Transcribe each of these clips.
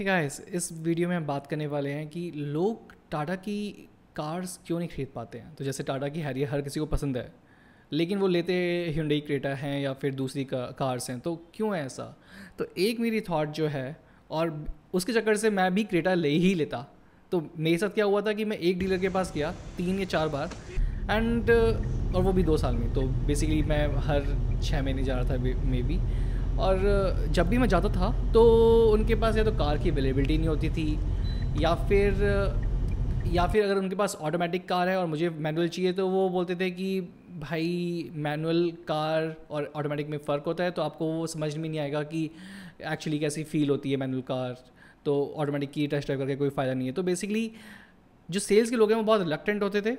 hey guys, इस video में हम बात करने वाले हैं कि लोग टाटा की कार्स क्यों नहीं खरीद पाते हैं तो जैसे टाटा की हैरियर हर किसी को पसंद है लेकिन वो लेते हिंडई क्रेटा हैं या फिर दूसरी का, कार्स हैं तो क्यों है ऐसा तो एक मेरी थाट जो है और उसके चक्कर से मैं भी क्रेटा ले ही लेता तो मेरे साथ क्या हुआ था कि मैं एक डीलर के पास गया तीन या चार बार एंड और वो भी दो साल में तो बेसिकली मैं हर छः महीने जा रहा था मे बी और जब भी मैं जाता था तो उनके पास या तो कार की अवेलेबिलिटी नहीं होती थी या फिर या फिर अगर उनके पास ऑटोमेटिक कार है और मुझे मैनुअल चाहिए तो वो बोलते थे कि भाई मैनुअल कार और ऑटोमेटिक में फ़र्क होता है तो आपको वो समझ में नहीं आएगा कि एक्चुअली कैसी फ़ील होती है मैनुअल कार तो ऑटोमेटिक की टेस्ट ड्राइव करके कोई फ़ायदा नहीं है तो बेसिकली जो सेल्स के लोग हैं वो बहुत रिलक्टेंट होते थे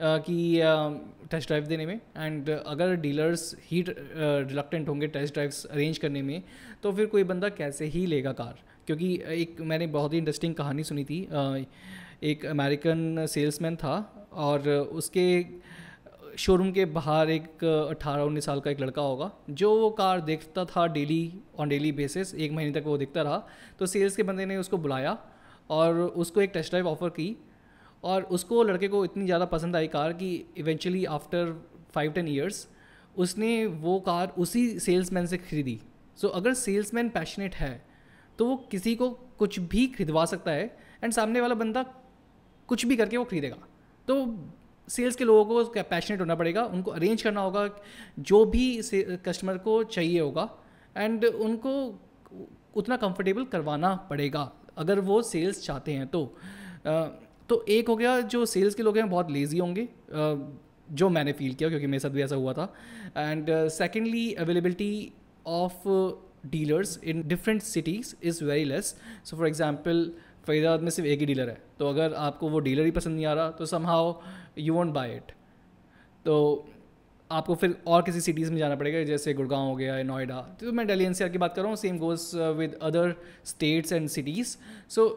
कि टेस्ट ड्राइव देने में एंड अगर डीलर्स ही रिलक्टेंट होंगे टेस्ट ड्राइव्स अरेंज करने में तो फिर कोई बंदा कैसे ही लेगा कार क्योंकि एक मैंने बहुत ही इंटरेस्टिंग कहानी सुनी थी एक अमेरिकन सेल्समैन था और उसके शोरूम के बाहर एक अट्ठारह उन्नीस साल का एक लड़का होगा जो वो कार देखता था डेली ऑन डेली बेसिस एक महीने तक वो देखता रहा तो सेल्स के बंदे ने उसको बुलाया और उसको एक टेस्ट ड्राइव ऑफ़र की और उसको लड़के को इतनी ज़्यादा पसंद आई कार कि eventually after five ten years उसने वो कार उसी सेल्समैन से खरीदी सो so, अगर सेल्समैन पैशनेट है तो वो किसी को कुछ भी खरीदवा सकता है एंड सामने वाला बंदा कुछ भी करके वो खरीदेगा तो सेल्स के लोगों को पैशनेट होना पड़ेगा उनको अरेंज करना होगा जो भी कस्टमर को चाहिए होगा एंड उनको उतना कंफर्टेबल करवाना पड़ेगा अगर वो सेल्स चाहते हैं तो uh, तो एक हो गया जो सेल्स के लोग हैं बहुत लेज़ी होंगे जो मैंने फील किया क्योंकि मेरे साथ भी ऐसा हुआ था and secondly availability of dealers in different cities is very less so for example Faridabad में सिर्फ एक ही डीलर है तो अगर आपको वो डीलर ही पसंद नहीं आ रहा तो somehow you want buy it तो आपको फिर और किसी सिटीज़ में जाना पड़ेगा जैसे गुड़गांव हो गया नोएडा तो मैं डेली एन की बात कर रहा हूँ same goes with other states and cities so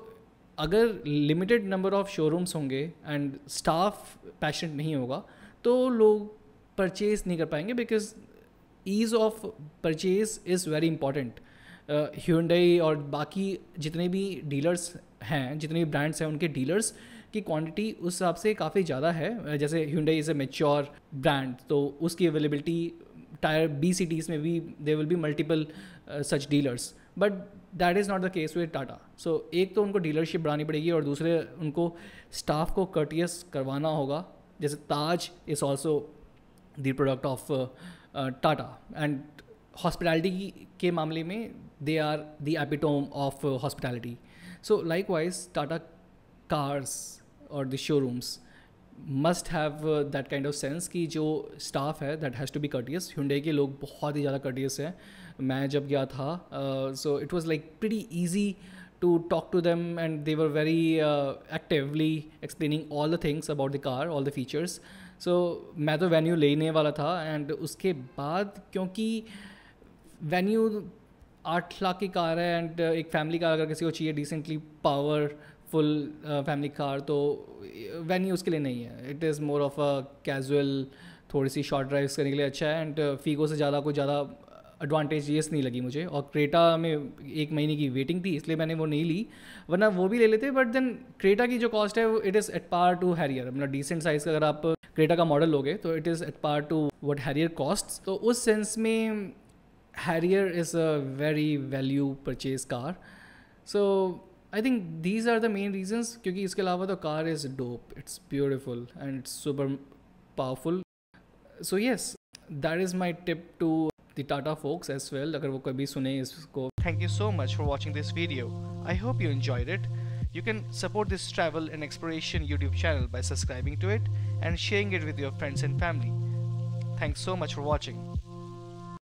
अगर लिमिटेड नंबर ऑफ शोरूम्स होंगे एंड स्टाफ पैशनेट नहीं होगा तो लोग परचेज नहीं कर पाएंगे because ease of purchase is very important Hyundai और बाकी जितने भी डीलर्स हैं जितने भी ब्रांड्स हैं उनके डीलर्स की क्वांटिटी उस हिसाब से काफ़ी ज़्यादा है uh, जैसे Hyundai is a mature brand तो उसकी अवेलेबिलिटी टायर बी सिटीज़ में भी they will be multiple such dealers but that is not the case with Tata so एक तो उनको डीलरशिप बढ़ानी पड़ेगी और दूसरे उनको स्टाफ को कर्टियस करवाना होगा जैसे Taj is also the product of Tata and hospitality के मामले में they are the epitome of hospitality so likewise Tata cars और the showrooms must have that kind of sense कि जो स्टाफ है that has to be courteous हुडे के लोग बहुत ही ज़्यादा कर्टियस हैं मैं जब गया था so it was like pretty easy to talk to them and they were very uh, actively explaining all the things about the car all the features मैं तो वेन्यू लेने वाला था एंड उसके बाद क्योंकि वेन्यू आठ लाख की कार है एंड uh, एक फैमिली कार अगर किसी को चाहिए decently powerful family car तो वेन्यू उसके लिए नहीं है it is more of a casual थोड़ी सी शॉर्ट ड्राइव्स करने के लिए अच्छा है एंड फीगो uh, से ज़्यादा कोई ज़्यादा एडवांटेज ये नहीं लगी मुझे और क्रेटा में एक महीने की वेटिंग थी इसलिए मैंने वो नहीं ली वरना वो भी ले लेते बट देन क्रेटा की जो कॉस्ट है it is at par to Harrier मतलब डिसेंट साइज़ का अगर आप क्रेटा का मॉडल लोगे तो it is at par to what Harrier cost तो उस सेंस में Harrier is a very value purchase car so I think these are the main reasons क्योंकि इसके अलावा तो car is dope it's beautiful and it's super powerful so yes that is my tip to the Tata folks as well अगर वो कभी सुने इसको Thank you so much for watching this video. I hope you enjoyed it. You can support this travel and exploration YouTube channel by subscribing to it and sharing it with your friends and family. Thanks so much for watching.